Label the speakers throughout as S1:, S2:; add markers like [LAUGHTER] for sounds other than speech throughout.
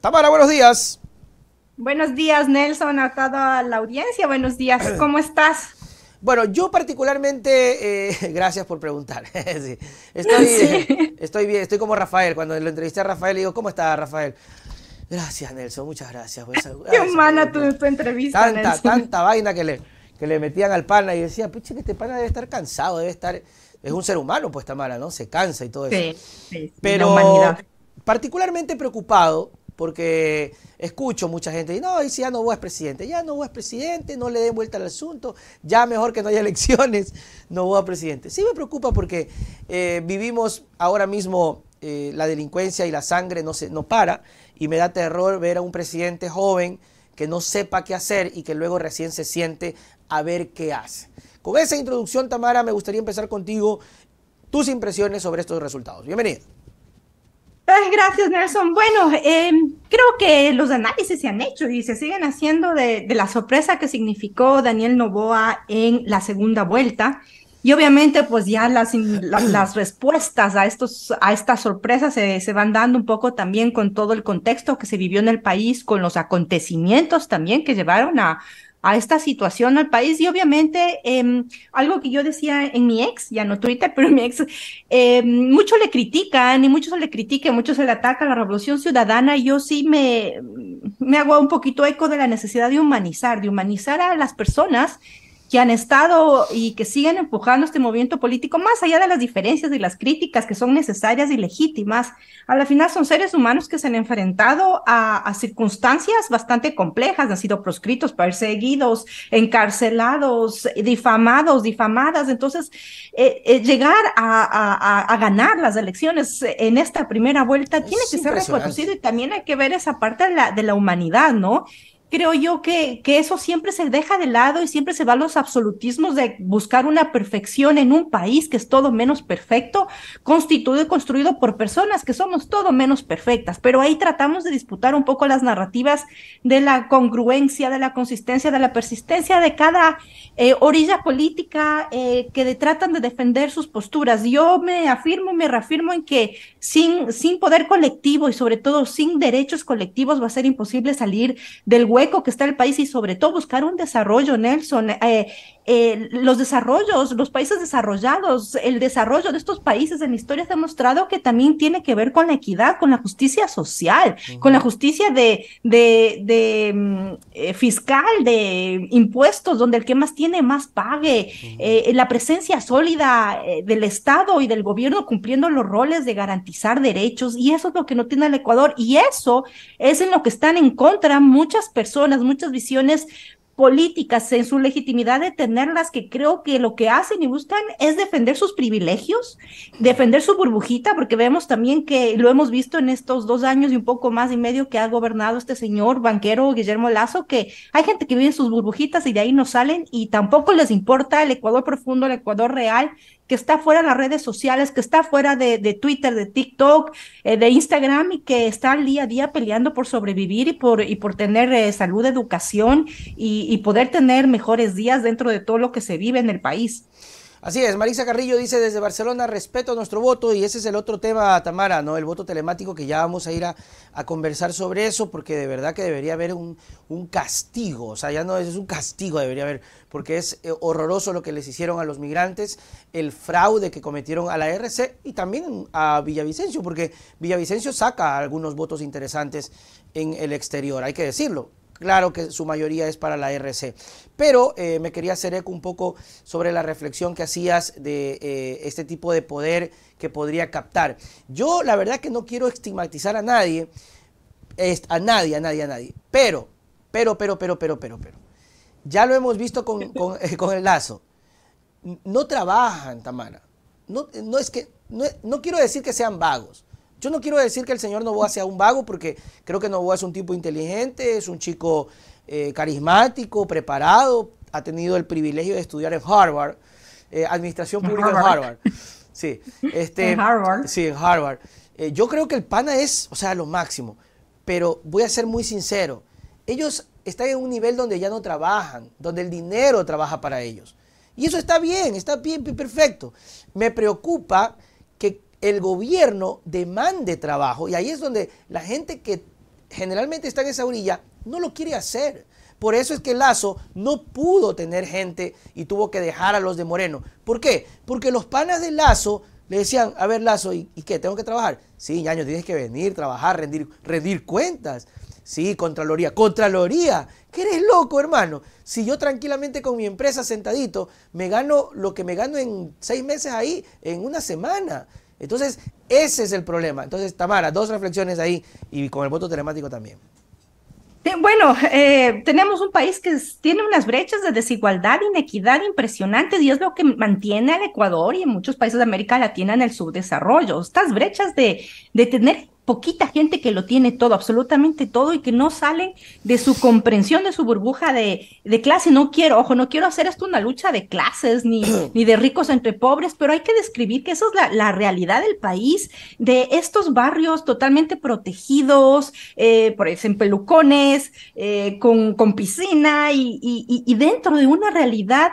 S1: Tamara, buenos días. Buenos días, Nelson, a toda la
S2: audiencia. Buenos días, [CLEARS THROAT] ¿cómo estás? Bueno, yo particularmente, eh, [LAUGHS] gracias por preguntar. [LAUGHS] Estoy, [LAUGHS] estoy bien, estoy como Rafael. Cuando lo entrevisté a Rafael, le digo, ¿cómo está Rafael? Gracias, Nelson, muchas gracias. Pues, Qué humana
S1: tu, entrevista. Tanta, tanta
S2: vaina que le, le metían al pana y decía, pucha, este pana debe estar cansado, debe estar. Es un ser humano, pues Tamara, ¿no? Se cansa y todo eso. Sí, sí, Pero particularmente preocupado porque escucho mucha gente y no, y si ya no es presidente, ya no es presidente, no le den vuelta al asunto, ya mejor que no haya [LAUGHS] elecciones, no voy a presidente. Sí me preocupa porque eh, vivimos ahora mismo eh, la delincuencia y la sangre no, se, no para y me da terror ver a un presidente joven que no sepa qué hacer y que luego recién se siente a ver qué hace. Con esa introducción, Tamara, me gustaría empezar contigo tus
S1: impresiones sobre estos resultados. Bienvenido gracias, Nelson. Bueno, em, creo que los análisis se han hecho y se siguen haciendo de, la sorpresa que significó Daniel Novoa en la segunda vuelta. Y obviamente, pues ya las, [CLEARS THROAT] las respuestas a, estos, a estas sorpresas se, se, van dando un poco también con todo el contexto que se vivió en el país, con los acontecimientos también que llevaron a, a esta situación al país y obviamente em, algo que yo decía en mi ex, ya no Twitter, [LAUGHS] pero en mi ex, em, mucho muchos le critican y muchos le critican, muchos se le ataca a la revolución ciudadana y yo sí me, me hago un poquito eco de la necesidad de humanizar, de humanizar a las personas que han estado y que siguen empujando este movimiento político, más allá de las diferencias y las críticas que son necesarias y legítimas, a la final son seres humanos que se han enfrentado a, circunstancias bastante complejas, han sido proscritos, perseguidos, encarcelados, difamados, difamadas. Entonces, eh, eh, llegar a, ganar las elecciones en esta primera vuelta tiene que ser reconocido y también hay que ver esa parte de la, de la humanidad, ¿no? creo yo que, que, eso siempre se deja de lado y siempre se va a los absolutismos de buscar una perfección en un país que es todo menos perfecto, constituido y construido por personas que somos todo menos perfectas. Pero ahí tratamos de disputar un poco las narrativas de la congruencia, de la consistencia, de la persistencia de cada eh, orilla política eh, que tratan de defender sus posturas. Yo me afirmo, me reafirmo en que sin, sin poder colectivo y sobre todo sin derechos colectivos va a ser imposible salir del hueco que está el país y sobre todo buscar un desarrollo, Nelson. Eh, eh, los desarrollos, los países desarrollados, el desarrollo de estos países en la historia ha demostrado que también tiene que ver con la equidad, con la justicia social, con la justicia de, de, mm, eh, fiscal, de impuestos, donde el que más tiene más pague, la presencia sólida del Estado y del gobierno cumpliendo los roles de garantizar derechos, y eso es lo que no tiene el Ecuador, y eso es en lo que están en contra muchas personas personas, muchas visiones políticas en su legitimidad de tenerlas que creo que lo que hacen y buscan es defender sus privilegios, defender su burbujita, porque vemos también que lo hemos visto en estos dos años y un poco más y medio que ha gobernado este señor banquero Guillermo Lazo, que hay gente que vive en sus burbujitas y de ahí no salen y tampoco les importa el Ecuador profundo, el Ecuador real, que está fuera de las redes sociales, que está fuera de, de Twitter, de TikTok, eh, de Instagram y que está día a día peleando por sobrevivir y por, y por tener eh, salud, educación y, y poder tener mejores días dentro de todo lo que se vive en el país.
S2: Así es, Marisa Carrillo dice desde Barcelona, respeto nuestro voto y ese es el otro tema, Tamara, ¿no? El voto telemático que ya vamos a ir a, conversar sobre eso porque de verdad que debería haber un, castigo, o sea, ya no es un castigo, debería haber, porque es eh, horroroso lo que les hicieron a los migrantes, el fraude que cometieron a la RC y también a Villavicencio, porque Villavicencio saca algunos votos interesantes en el exterior, hay que decirlo. Claro que su mayoría es para la RC. Pero eh, me quería hacer eco un poco sobre la reflexión que hacías de eh, este tipo de poder que podría captar. Yo la verdad que no quiero estigmatizar a nadie, a nadie, a nadie, a nadie. Pero, pero, pero, pero, pero, pero, pero. Ya lo hemos visto con, [LAUGHS] eh, el lazo. No trabajan, Tamara. No, no es que, no, no quiero decir que sean vagos, yo no quiero decir que el señor Novoa sea un vago, porque creo que Novoa es un tipo inteligente, es un chico eh, carismático, preparado, ha tenido el privilegio de estudiar en Harvard, eh, Administración Pública en Harvard. Sí, [LAUGHS] este, en Harvard. Sí, Harvard. Eh, yo creo que el PANA es, o sea, lo máximo, pero voy a ser muy sincero, ellos están en un nivel donde ya no trabajan, donde el dinero trabaja para ellos. Y eso está bien, está bien, perfecto. Me preocupa el gobierno demande trabajo. Y ahí es donde la gente que generalmente está en esa orilla no lo quiere hacer. Por eso es que Lazo no pudo tener gente y tuvo que dejar a los de Moreno. ¿Por qué? Porque los panas de Lazo le decían, a ver Lazo, ¿y, qué? ¿Tengo que trabajar? Sí, ñaño, tienes que venir, trabajar, rendir, rendir cuentas. Sí, Contraloría. Contraloría. ¿Qué eres loco, hermano? Si yo tranquilamente con mi empresa sentadito me gano lo que me gano en seis meses ahí, en una semana. Entonces, ese es el problema. Entonces, Tamara, dos reflexiones ahí y con el voto telemático también.
S1: Eh, bueno, eh, tenemos un país que tiene unas brechas de desigualdad, inequidad impresionantes y es lo que mantiene al Ecuador y en muchos países de América Latina en el subdesarrollo. Estas brechas de tener poquita gente que lo tiene todo, absolutamente todo, y que no salen de su comprensión, de su burbuja de, clase. No quiero, ojo, no quiero hacer esto una lucha de clases ni, [CLEARS THROAT] de ricos entre pobres, pero hay que describir que esa es la, realidad del país, de estos barrios totalmente protegidos, eh, por ejemplo, pelucones, eh, con, piscina y dentro de una realidad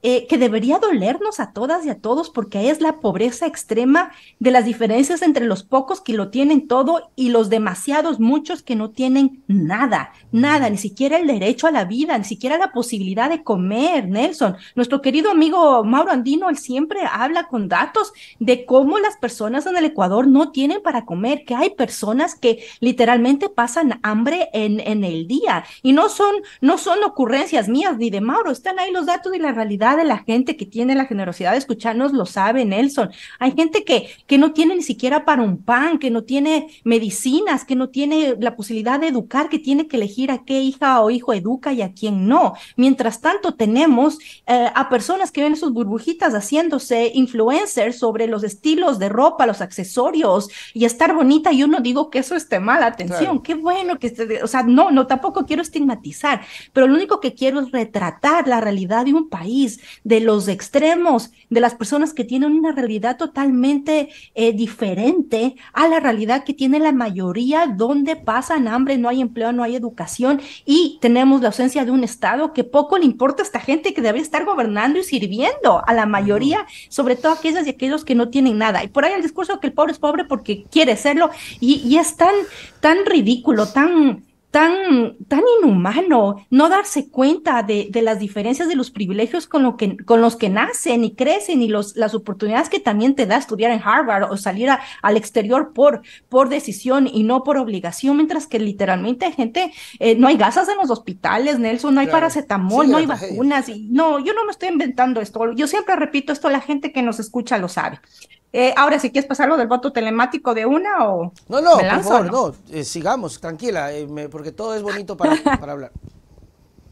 S1: eh, que debería dolernos a todas y a todos porque es la pobreza extrema de las diferencias entre los pocos que lo tienen todo y los demasiados muchos que no tienen nada, nada, mm. ni siquiera el derecho a la vida, ni siquiera la posibilidad de comer, Nelson. Nuestro querido amigo Mauro Andino, él siempre habla con datos de cómo las personas en el Ecuador no tienen para comer, que hay personas que literalmente pasan hambre en, en el día y no son, no son ocurrencias mías ni de Mauro, están ahí los datos y la realidad de la gente que tiene la generosidad de escucharnos lo sabe, Nelson. Hay gente que, que no tiene ni siquiera para un pan, que no tiene medicinas, que no tiene la posibilidad de educar, que tiene que elegir a qué hija o hijo educa y a quién no. Mientras tanto, tenemos eh, a personas que ven sus burbujitas haciéndose influencers sobre los estilos de ropa, los accesorios y estar bonita. Yo no digo que eso esté mal, atención, qué bueno que, esté o sea, no, no, tampoco quiero estigmatizar, pero lo único que quiero es retratar la realidad de un país de los extremos, de las personas que tienen una realidad totalmente eh, diferente a la realidad que tiene la mayoría, donde pasan hambre, no hay empleo, no hay educación y tenemos la ausencia de un Estado que poco le importa a esta gente que debe estar gobernando y sirviendo a la mayoría, sobre todo aquellas y aquellos que no tienen nada. Y por ahí el discurso que el pobre es pobre porque quiere serlo y, y es tan, tan ridículo, tan tan, tan inhumano no darse cuenta de, de, las diferencias de los privilegios con, lo que, con los que nacen y crecen y los, las oportunidades que también te da estudiar en Harvard o salir al exterior por, por decisión y no por obligación, mientras que literalmente hay gente, eh, no hay gasas en los hospitales, Nelson, no hay paracetamol, no hay vacunas. Y, no, yo no me estoy inventando esto. Yo siempre repito esto, la gente que nos escucha lo sabe. Eh, ahora, si quieres pasarlo del voto telemático de una o... No, no, por favor, no,
S2: eh, sigamos, tranquila, eh, porque todo es bonito para, [LAUGHS] para hablar.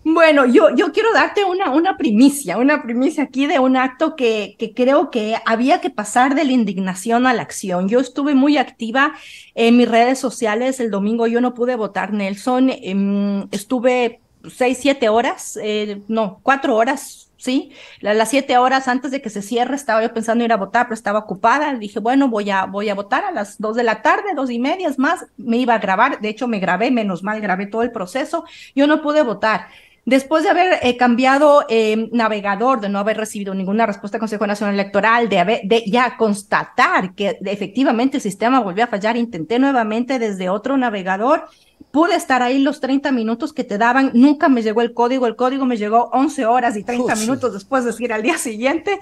S1: Bueno, yo, yo quiero darte una, una primicia, una primicia aquí de un acto que, que creo que había que pasar de la indignación a la acción. Yo estuve muy activa en mis redes sociales el domingo, yo no pude votar, Nelson, em, estuve seis, siete horas, no, cuatro horas ¿sí? Las siete horas antes de que se cierre estaba yo pensando ir a votar, pero estaba ocupada. Dije, bueno, voy a, voy a votar a las dos de la tarde, dos y media, más, me iba a grabar. De hecho, me grabé, menos mal, grabé todo el proceso. Yo no pude votar. Después de haber eh, cambiado em, navegador, de no haber recibido ninguna respuesta del Consejo Nacional Electoral, de, haber, de ya constatar que efectivamente el sistema volvió a fallar, intenté nuevamente desde otro navegador pude estar ahí los 30 minutos que te daban, nunca me llegó el código, el código me llegó 11 horas y 30 minutos después de ir al día siguiente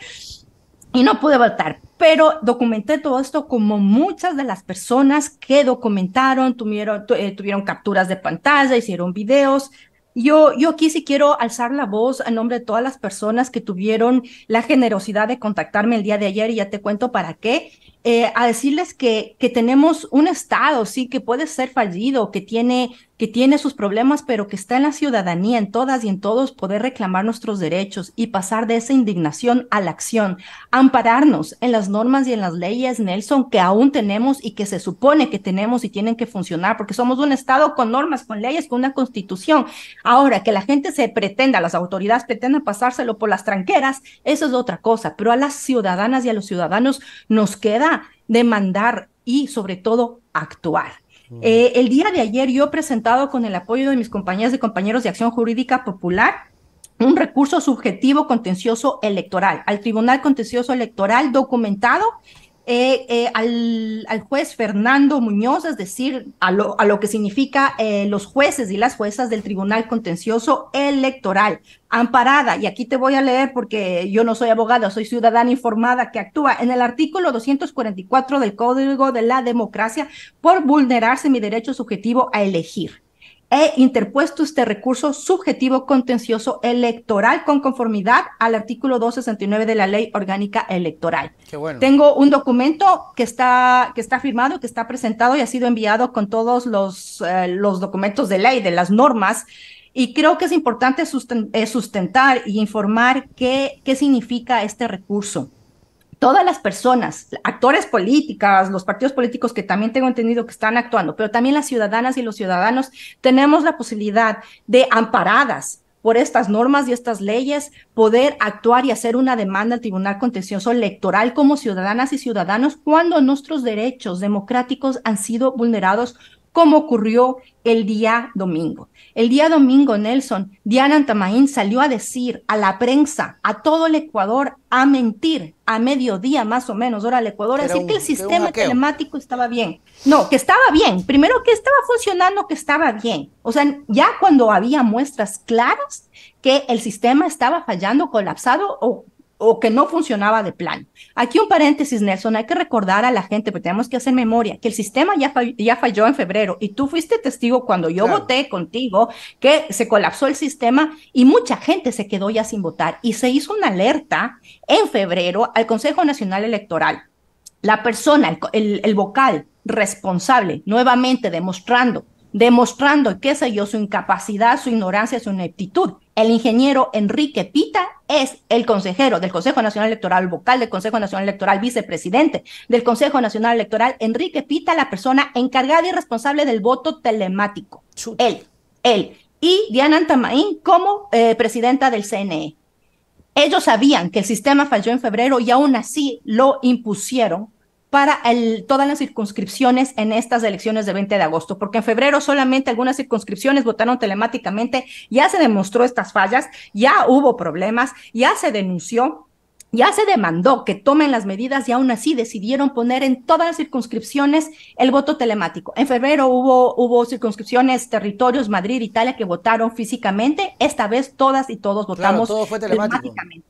S1: y no pude votar, pero documenté todo esto como muchas de las personas que documentaron, tuvieron, eh, tuvieron capturas de pantalla, hicieron videos. Yo, yo aquí sí quiero alzar la voz en nombre de todas las personas que tuvieron la generosidad de contactarme el día de ayer y ya te cuento para qué eh, a decirles que, que, tenemos un Estado, sí, que puede ser fallido, que tiene, que tiene sus problemas, pero que está en la ciudadanía, en todas y en todos, poder reclamar nuestros derechos y pasar de esa indignación a la acción, ampararnos en las normas y en las leyes, Nelson, que aún tenemos y que se supone que tenemos y tienen que funcionar, porque somos un Estado con normas, con leyes, con una constitución. Ahora, que la gente se pretenda, las autoridades pretendan pasárselo por las tranqueras, eso es otra cosa, pero a las ciudadanas y a los ciudadanos nos queda demandar y sobre todo actuar. Mm. Eh, el día de ayer yo he presentado con el apoyo de mis compañeras y compañeros de Acción Jurídica Popular un recurso subjetivo contencioso electoral al Tribunal Contencioso Electoral documentado eh, eh, al, al, juez Fernando Muñoz, es decir, a lo, a lo que significa eh, los jueces y las juezas del Tribunal Contencioso Electoral, amparada, y aquí te voy a leer porque yo no soy abogada, soy ciudadana informada que actúa en el artículo 244 del Código de la Democracia por vulnerarse mi derecho subjetivo a elegir he interpuesto este recurso subjetivo contencioso electoral con conformidad al artículo 269 de la Ley Orgánica Electoral. Tengo un documento que está, que está firmado, que está presentado y ha sido enviado con todos los, eh, los documentos de ley, de las normas. Y creo que es importante eh, sustentar y informar qué, qué significa este recurso todas las personas, actores políticas, los partidos políticos que también tengo entendido que están actuando, pero también las ciudadanas y los ciudadanos, tenemos la posibilidad de amparadas por estas normas y estas leyes, poder actuar y hacer una demanda al Tribunal Contencioso Electoral como ciudadanas y ciudadanos cuando nuestros derechos democráticos han sido vulnerados como ocurrió el día domingo. El día domingo, Nelson, Diana Antamaín salió a decir a la prensa, a todo el Ecuador, a mentir a mediodía más o menos, hora el Ecuador, a decir que el sistema climático estaba bien. No, que estaba bien. Primero que estaba funcionando, que estaba bien. O sea, ya cuando había muestras claras que el sistema estaba fallando, colapsado o o que no funcionaba de plano. Aquí un paréntesis, Nelson, hay que recordar a la gente, pero tenemos que hacer memoria, que el sistema ya, ya falló en febrero y tú fuiste testigo cuando yo voté contigo que se colapsó el sistema y mucha gente se quedó ya sin votar y se hizo una alerta en febrero al Consejo Nacional Electoral. La persona, el vocal responsable, nuevamente demostrando demostrando, que se yo, su incapacidad, su ignorancia, su ineptitud. El ingeniero Enrique Pita es el consejero del Consejo Nacional Electoral, vocal del Consejo Nacional Electoral, vicepresidente del Consejo Nacional Electoral, Enrique Pita, la persona encargada y responsable del voto telemático. Él, él. Y Diana Antamaín como eh, presidenta del CNE. Ellos sabían que el sistema falló en febrero y aún así lo impusieron para todas las circunscripciones en estas elecciones del 20 de agosto, porque en febrero solamente algunas circunscripciones votaron telemáticamente, ya se demostró estas fallas, ya hubo problemas, ya se denunció. Ya se demandó que tomen las medidas y aún así decidieron poner en todas las circunscripciones el voto telemático. En febrero hubo, circunscripciones, territorios, Madrid, Italia, que votaron físicamente. Esta vez todas y todos votamos telemáticamente.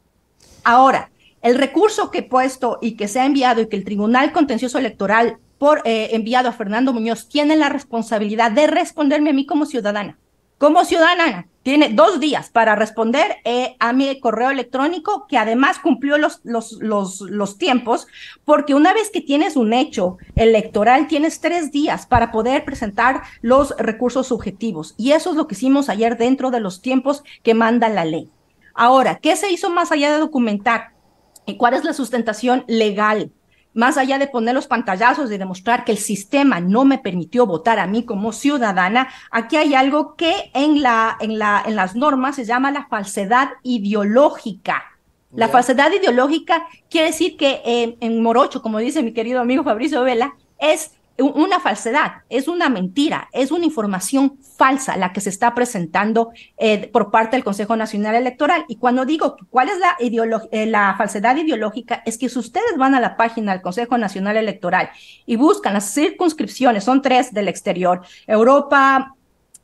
S1: Ahora, el recurso que he puesto y que se ha enviado y que el Tribunal Contencioso Electoral por eh, enviado a Fernando Muñoz tiene la responsabilidad de responderme a mí como ciudadana. Como ciudadana, tiene dos días para responder eh, a mi correo electrónico, que además cumplió los, los, los, tiempos, porque una vez que tienes un hecho electoral, tienes tres días para poder presentar los recursos subjetivos. Y eso es lo que hicimos ayer dentro de los tiempos que manda la ley. Ahora, ¿qué se hizo más allá de documentar? cuál es la sustentación legal? Más allá de poner los pantallazos, de demostrar que el sistema no me permitió votar a mí como ciudadana, aquí hay algo que en, la, en, la, en las normas se llama la falsedad ideológica. La falsedad ideológica quiere decir que eh, en morocho, como dice mi querido amigo Fabricio Vela, es una falsedad, es una mentira, es una información falsa la que se está presentando eh, por parte del Consejo Nacional Electoral. Y cuando digo cuál es la, eh, la falsedad ideológica, es que si ustedes van a la página del Consejo Nacional Electoral y buscan las circunscripciones, son tres del exterior, Europa,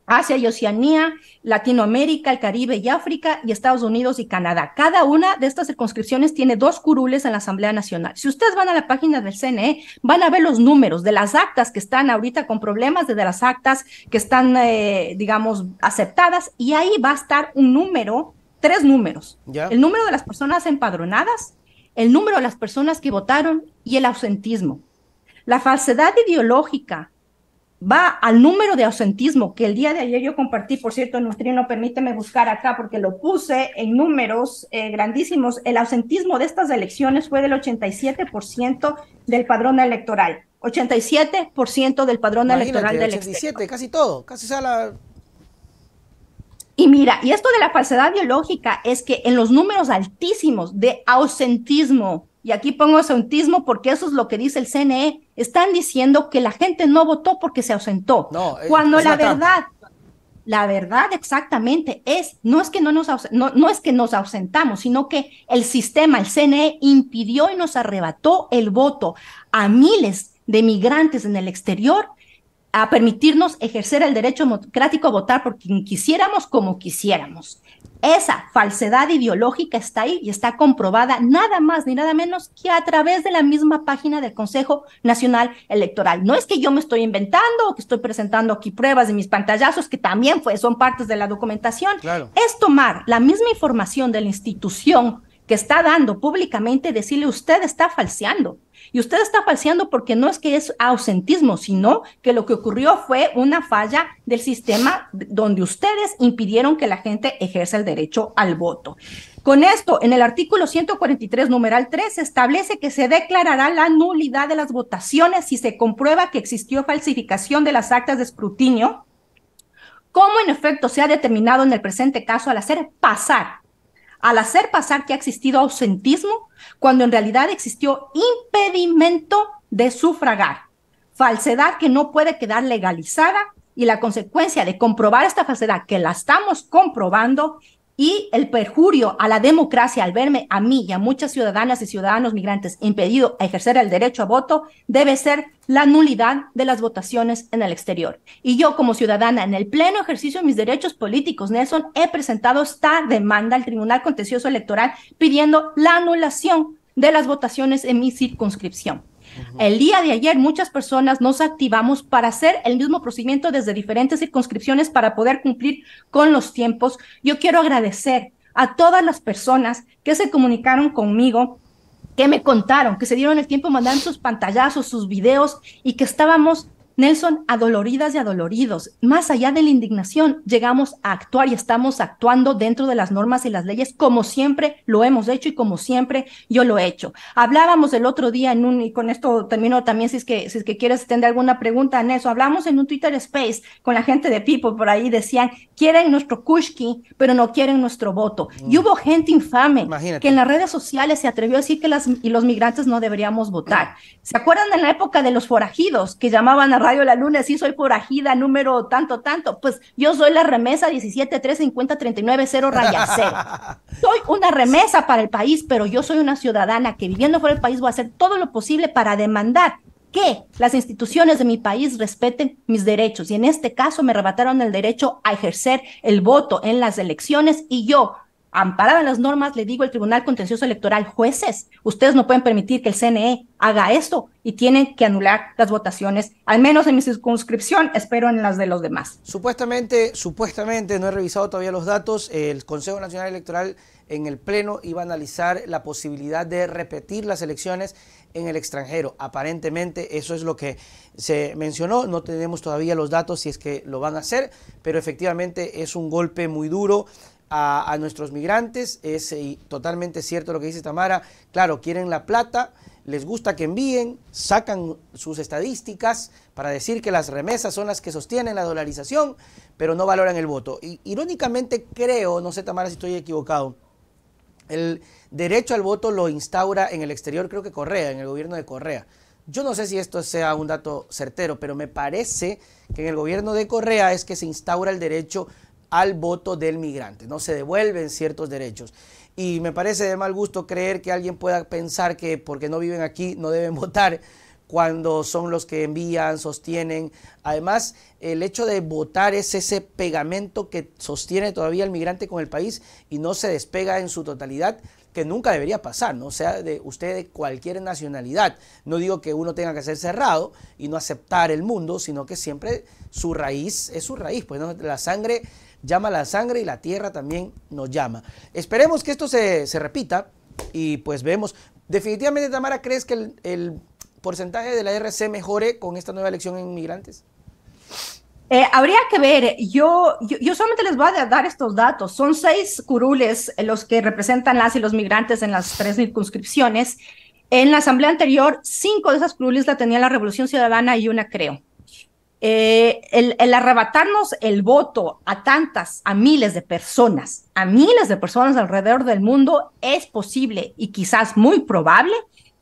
S1: Asia y Oceanía, Latinoamérica, el Caribe y África, y Estados Unidos y Canadá. Cada una de estas circunscripciones tiene dos curules en la Asamblea Nacional. Si ustedes van a la página del CNE, van a ver los números de las actas que están ahorita con problemas, de las actas que están, eh, digamos, aceptadas, y ahí va a estar un número, tres números. El número de las personas empadronadas, el número de las personas que votaron y el ausentismo. La falsedad ideológica va al número de ausentismo que el día de ayer yo compartí, por cierto, en no permíteme buscar acá porque lo puse en números eh, grandísimos, el ausentismo de estas elecciones fue del 87% del padrón electoral, 87% del padrón electoral del 87, casi todo,
S2: casi sea la...
S1: Y mira, y esto de la falsedad biológica es que en los números altísimos de ausentismo y aquí pongo ausentismo porque eso es lo que dice el CNE, están diciendo que la gente no votó porque se ausentó. No, eh, cuando la verdad, la verdad exactamente es, no es que no nos no es que nos ausentamos, sino que el sistema, el CNE impidió y nos arrebató el voto a miles de migrantes en el exterior a permitirnos ejercer el derecho democrático a votar por quien quisiéramos como quisiéramos. Esa falsedad ideológica está ahí y está comprobada nada más ni nada menos que a través de la misma página del Consejo Nacional Electoral. No es que yo me estoy inventando o que estoy presentando aquí pruebas de mis pantallazos, que también fue, son partes de la documentación. Es tomar la misma información de la institución que está dando públicamente, decirle usted está falseando. Y usted está falseando porque no es que es ausentismo, sino que lo que ocurrió fue una falla del sistema donde ustedes impidieron que la gente ejerza el derecho al voto. Con esto, en el artículo 143, numeral 3, se establece que se declarará la nulidad de las votaciones si se comprueba que existió falsificación de las actas de escrutinio, como en efecto se ha determinado en el presente caso al hacer pasar al hacer pasar que ha existido ausentismo cuando en realidad existió impedimento de sufragar, falsedad que no puede quedar legalizada y la consecuencia de comprobar esta falsedad que la estamos comprobando y el perjurio a la democracia al verme a mí y a muchas ciudadanas y ciudadanos migrantes impedido a ejercer el derecho a voto debe ser la nulidad de las votaciones en el exterior. Y yo como ciudadana en el pleno ejercicio de mis derechos políticos, Nelson, he presentado esta demanda al Tribunal Contencioso Electoral pidiendo la anulación de las votaciones en mi circunscripción. El día de ayer muchas personas nos activamos para hacer el mismo procedimiento desde diferentes circunscripciones para poder cumplir con los tiempos. Yo quiero agradecer a todas las personas que se comunicaron conmigo que me contaron, que se dieron el tiempo, mandar sus pantallazos, sus videos y que estábamos Nelson, adoloridas y adoloridos, más allá de la indignación, llegamos a actuar y estamos actuando dentro de las normas y las leyes como siempre lo hemos hecho y como siempre yo lo he hecho. Hablábamos el otro día en un, y con esto termino también si es que, si es que quieres tener alguna pregunta en eso, hablamos en un Twitter Space con la gente de People, por ahí decían, quieren nuestro Kushki, pero no quieren nuestro voto. Y mm. hubo gente infame que en las redes sociales se atrevió a decir que las, y los migrantes no deberíamos votar. ¿Se acuerdan en la época de los forajidos que llamaban a Radio La Luna, sí soy forajida número tanto, tanto, pues yo soy la remesa 17350390 raya 0. [LAUGHS] Soy una remesa para el país, pero yo soy una ciudadana que viviendo fuera del país voy a hacer todo lo posible para demandar que las instituciones de mi país respeten mis derechos. Y en este caso me arrebataron el derecho a ejercer el voto en las elecciones y yo amparada en las normas, le digo al Tribunal Contencioso Electoral, jueces, ustedes no pueden permitir que el CNE haga esto y tienen que anular las votaciones, al menos en mi circunscripción, espero en las de los demás. Supuestamente,
S2: supuestamente, no he revisado todavía los datos, el Consejo Nacional Electoral en el Pleno iba a analizar la posibilidad de repetir las elecciones en el extranjero. Aparentemente eso es lo que se mencionó, no tenemos todavía los datos si es que lo van a hacer, pero efectivamente es un golpe muy duro a, nuestros migrantes. Es eh, totalmente cierto lo que dice Tamara. Claro, quieren la plata, les gusta que envíen, sacan sus estadísticas para decir que las remesas son las que sostienen la dolarización, pero no valoran el voto. Y, irónicamente creo, no sé Tamara si estoy equivocado, el derecho al voto lo instaura en el exterior, creo que Correa, en el gobierno de Correa. Yo no sé si esto sea un dato certero, pero me parece que en el gobierno de Correa es que se instaura el derecho al voto del migrante, no se devuelven ciertos derechos. Y me parece de mal gusto creer que alguien pueda pensar que porque no viven aquí no deben [LAUGHS] votar cuando son los que envían, sostienen. Además, el hecho de votar es ese pegamento que sostiene todavía el migrante con el país y no se despega en su totalidad que nunca debería pasar, ¿no? O sea, de usted de cualquier nacionalidad. No digo que uno tenga que ser cerrado y no aceptar el mundo, sino que siempre su raíz es su raíz, pues la sangre llama la sangre y la tierra también nos llama. Esperemos que esto se, repita y pues vemos. Definitivamente, Tamara, ¿crees que el, porcentaje de la RC mejore con esta nueva elección en inmigrantes?
S1: Eh, habría que ver, yo, yo, yo, solamente les voy a dar estos datos. Son seis curules los que representan las y los migrantes en las tres circunscripciones. En la asamblea anterior, cinco de esas curules la tenía la Revolución Ciudadana y una creo. Eh, el, arrebatarnos el voto a tantas, a miles de personas, a miles de personas alrededor del mundo, es posible y quizás muy probable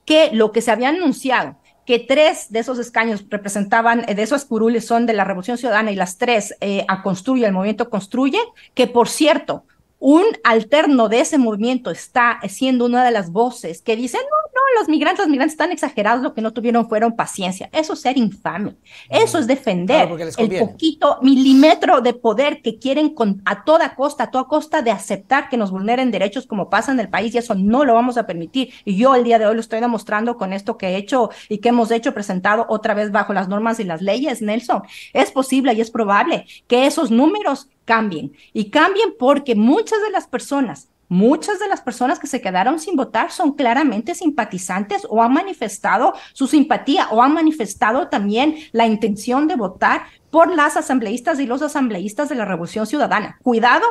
S1: que lo que se había anunciado, que tres de esos escaños representaban, eh, de esos curules son de la Revolución Ciudadana y las tres eh, a Construye, el movimiento Construye, que por cierto, un alterno de ese movimiento está siendo una de las voces que dicen no, los migrantes, los migrantes están exagerados, lo que no tuvieron fueron paciencia. Eso es ser infame. Eso es defender el poquito milímetro de poder que quieren a toda costa, a toda costa de aceptar que nos vulneren derechos como pasa en el país y eso no lo vamos a permitir. Y yo el día de hoy lo estoy demostrando con esto que he hecho y que hemos hecho presentado otra vez bajo las normas y las leyes, Nelson. Es posible y es probable que esos números cambien y cambien porque muchas de las personas Muchas de las personas que se quedaron sin votar son claramente simpatizantes o han manifestado su simpatía o han manifestado también la intención de votar por las asambleístas y los asambleístas de la Revolución Ciudadana. Cuidado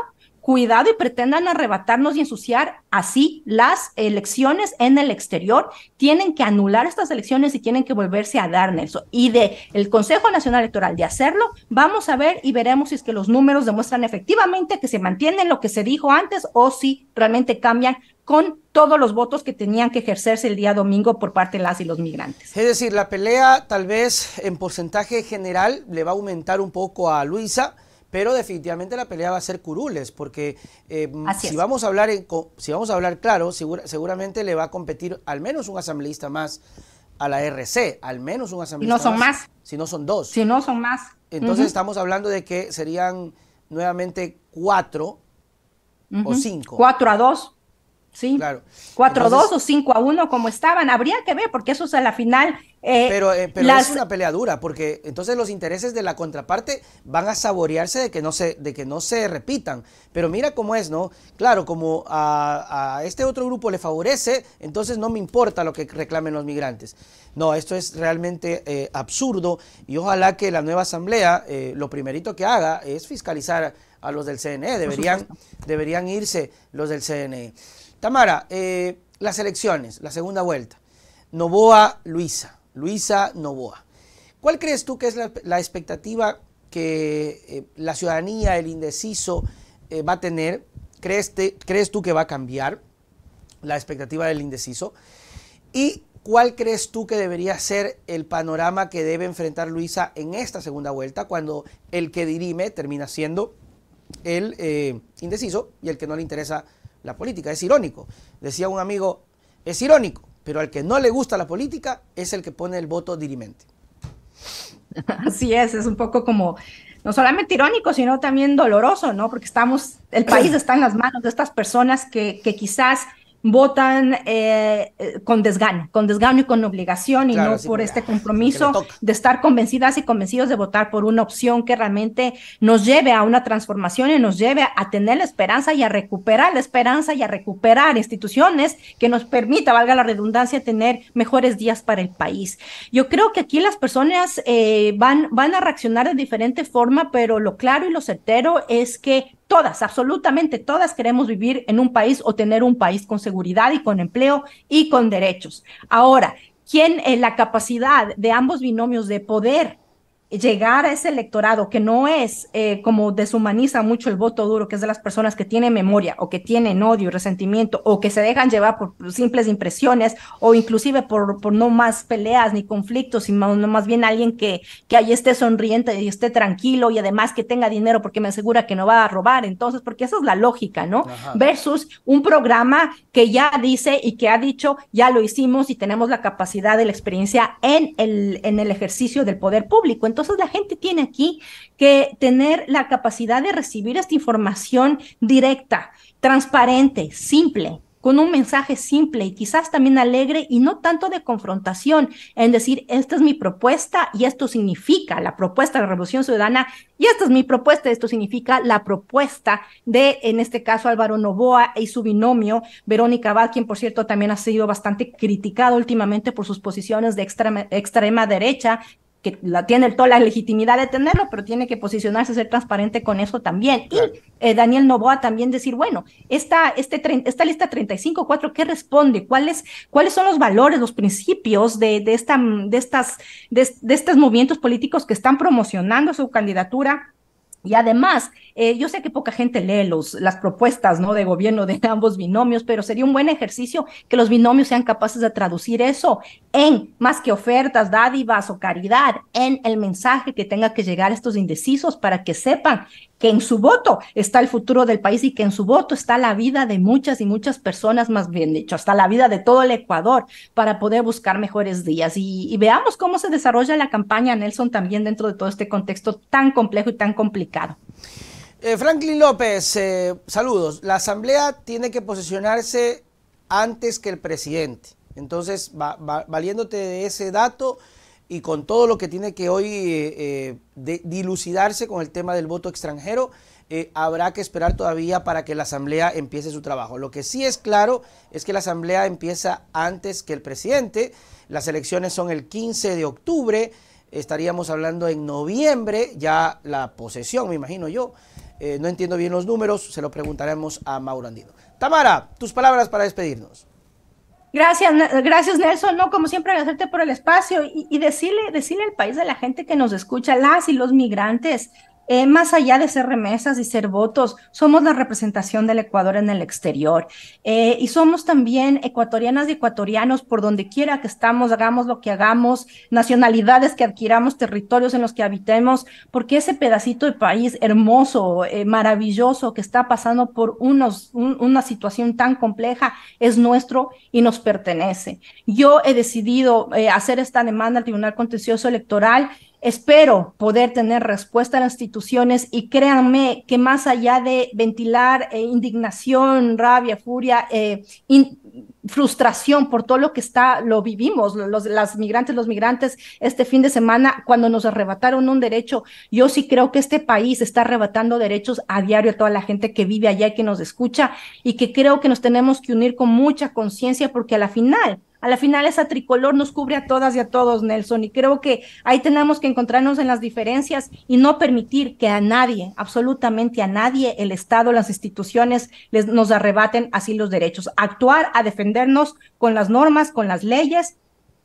S1: cuidado y pretendan arrebatarnos y ensuciar así las elecciones en el exterior, tienen que anular estas elecciones y tienen que volverse a dar, eso. Y de el Consejo Nacional Electoral de hacerlo, vamos a ver y veremos si es que los números demuestran efectivamente que se mantienen lo que se dijo antes o si realmente cambian con todos los votos que tenían que ejercerse el día domingo por parte de las y los migrantes. Es decir, la
S2: pelea tal vez en porcentaje general le va a aumentar un poco a Luisa, pero definitivamente la pelea va a ser curules, porque eh, mm, si, vamos a hablar en, si vamos a hablar claro, seguramente le va a competir al menos un asambleísta más a la RC, al menos un asambleísta. Si no son más, Si no son dos. Si no son más. Entonces estamos hablando de que serían
S1: nuevamente cuatro o cinco. Cuatro a dos. Sí. Claro. a dos o cinco a uno, como estaban. Habría que ver, porque eso es a la final eh, pero, eh, es una
S2: pelea dura, porque entonces los intereses de la contraparte van a saborearse de que no se, de que no se repitan. Pero mira cómo es, ¿no? Claro, como a, este otro grupo le favorece, entonces no me importa lo que reclamen los migrantes. No, esto es realmente eh, absurdo y ojalá que la nueva asamblea lo primerito que haga es fiscalizar a los del CNE. Deberían, deberían irse los del CNE. Tamara, las elecciones, la segunda vuelta. Novoa Luisa Luisa Novoa. ¿Cuál crees tú que es la, expectativa que eh, la ciudadanía, el indeciso, eh, va a tener? ¿Crees, tú que va a cambiar la expectativa del indeciso? ¿Y cuál crees tú que debería ser el panorama que debe enfrentar Luisa en esta segunda vuelta, cuando el que dirime termina siendo el eh, indeciso y el que no le interesa la política? Es irónico. Decía un amigo, es irónico pero al que no le gusta la política es el que pone el voto dirimente.
S1: [LAUGHS] Así es, es un poco como no solamente irónico, sino también doloroso, ¿no? Porque estamos, el país [CLEARS THROAT] está en las manos de estas personas que, que quizás votan eh, con desgano, con desgano y con obligación y no por este compromiso de estar convencidas y convencidos de votar por una opción que realmente nos lleve a una transformación y nos lleve a tener la esperanza y a recuperar la esperanza y a recuperar instituciones que nos permita, valga la redundancia, tener mejores días para el país. Yo creo que aquí las personas eh, van, van a reaccionar de diferente forma, pero lo claro y lo certero es que todas, absolutamente todas queremos vivir en un país o tener un país con seguridad y con empleo y con derechos. Ahora, ¿quién es eh, la capacidad de ambos binomios de poder llegar a ese electorado que no es eh, como deshumaniza mucho el voto duro, que es de las personas que tienen memoria o que tienen odio, y resentimiento o que se dejan llevar por simples impresiones o inclusive por, por no más peleas ni conflictos, sino más bien alguien que, que ahí esté sonriente y esté tranquilo y además que tenga dinero porque me asegura que no va a robar. Entonces, porque esa es la lógica, ¿no? Versus un programa que ya dice y que ha dicho, ya lo hicimos y tenemos la capacidad y la experiencia en el, en el ejercicio del poder público. Entonces, entonces la gente tiene aquí que tener la capacidad de recibir esta información directa, transparente, simple, con un mensaje simple y quizás también alegre y no tanto de confrontación, en decir, esta es mi propuesta y esto significa la propuesta de la Revolución Ciudadana y esta es mi propuesta, esto significa la propuesta de, en este caso, Álvaro Novoa y su binomio, Verónica Abad, quien por cierto también ha sido bastante criticado últimamente por sus posiciones de extrema derecha, que la, tiene toda la legitimidad de tenerlo, pero tiene que posicionarse, ser transparente con eso también. Y eh, Daniel Novoa también decir, bueno, esta, este, esta lista 35.4, ¿qué responde? ¿Cuáles, ¿Cuáles son los valores, los principios de, esta, de, estas, de, de estos movimientos políticos que están promocionando su candidatura? Y además, eh, yo sé que poca gente lee los, las propuestas ¿no? de gobierno de [LAUGHS] ambos binomios, pero sería un buen ejercicio que los binomios sean capaces de traducir eso en, más que ofertas, dádivas o caridad, en el mensaje que tenga que llegar a estos indecisos para que sepan que en su voto está el futuro del país y que en su voto está la vida de muchas y muchas personas, más bien dicho, hasta la vida de todo el Ecuador para poder buscar mejores días. Y, veamos cómo se desarrolla la campaña, Nelson, también dentro de todo este contexto tan complejo y tan complicado.
S2: Eh, Franklin López, eh, saludos. La Asamblea tiene que posicionarse antes que el presidente. Entonces, valiéndote de ese dato, y con todo lo que tiene que hoy eh, eh, dilucidarse con el tema del voto extranjero, eh, habrá que esperar todavía para que la Asamblea empiece su trabajo. Lo que sí es claro es que la Asamblea empieza antes que el presidente. Las elecciones son el 15 de octubre, estaríamos hablando en noviembre, ya la posesión, me imagino yo. no entiendo bien los números, se lo preguntaremos a Mauro Andino. Tamara, tus palabras para despedirnos.
S1: Gracias, gracias Nelson, no, como siempre agradecerte por el espacio y, y decirle, decirle al país, a la gente que nos escucha, las y los migrantes, eh, más allá de ser remesas y ser votos, somos la representación del Ecuador en el exterior. Eh, y somos también ecuatorianas y ecuatorianos por donde quiera que estamos, hagamos lo que hagamos, nacionalidades que adquiramos, territorios en los que habitemos, porque ese pedacito de país hermoso, eh, maravilloso, que está pasando por una situación tan compleja, es nuestro y nos pertenece. Yo he decidido hacer esta demanda al Tribunal Contencioso Electoral Espero poder tener respuesta a las instituciones y créanme que más allá de ventilar eh, indignación, rabia, furia, eh, frustración por todo lo que está, lo vivimos, los, las migrantes, los migrantes, este fin de semana, cuando nos arrebataron un derecho, yo sí creo que este país está arrebatando derechos a diario a toda la gente que vive allá y que nos escucha y que creo que nos tenemos que unir con mucha conciencia porque a la final a la final esa tricolor nos cubre a todas y a todos, Nelson, y creo que ahí tenemos que encontrarnos en las diferencias y no permitir que a nadie, absolutamente a nadie, el Estado, las instituciones les, nos arrebaten así los derechos. Actuar a defendernos con las normas, con las leyes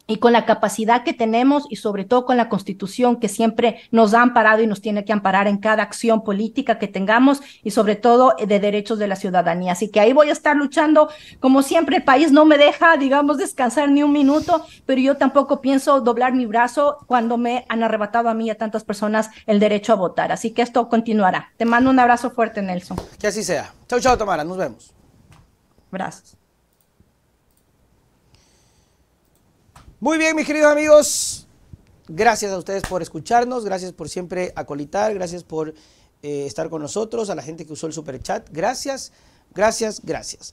S1: y con la capacidad que tenemos y sobre todo con la constitución que siempre nos ha amparado y nos tiene que amparar en cada acción política que tengamos y sobre todo eh, de derechos de la ciudadanía. Así que ahí voy a estar luchando. Como siempre, el país no me deja, digamos, descansar ni un minuto, pero yo tampoco pienso doblar mi brazo cuando me han arrebatado a mí y a tantas personas el derecho a votar. Así que esto continuará. Te mando un abrazo fuerte, Nelson. Que así sea. Chao,
S2: chao, Tamara. Nos vemos. Gracias. Muy bien, mis queridos amigos. Gracias a ustedes por escucharnos, gracias por siempre acolitar, gracias por eh, estar con nosotros, a la gente que usó el super chat. Gracias, gracias, gracias.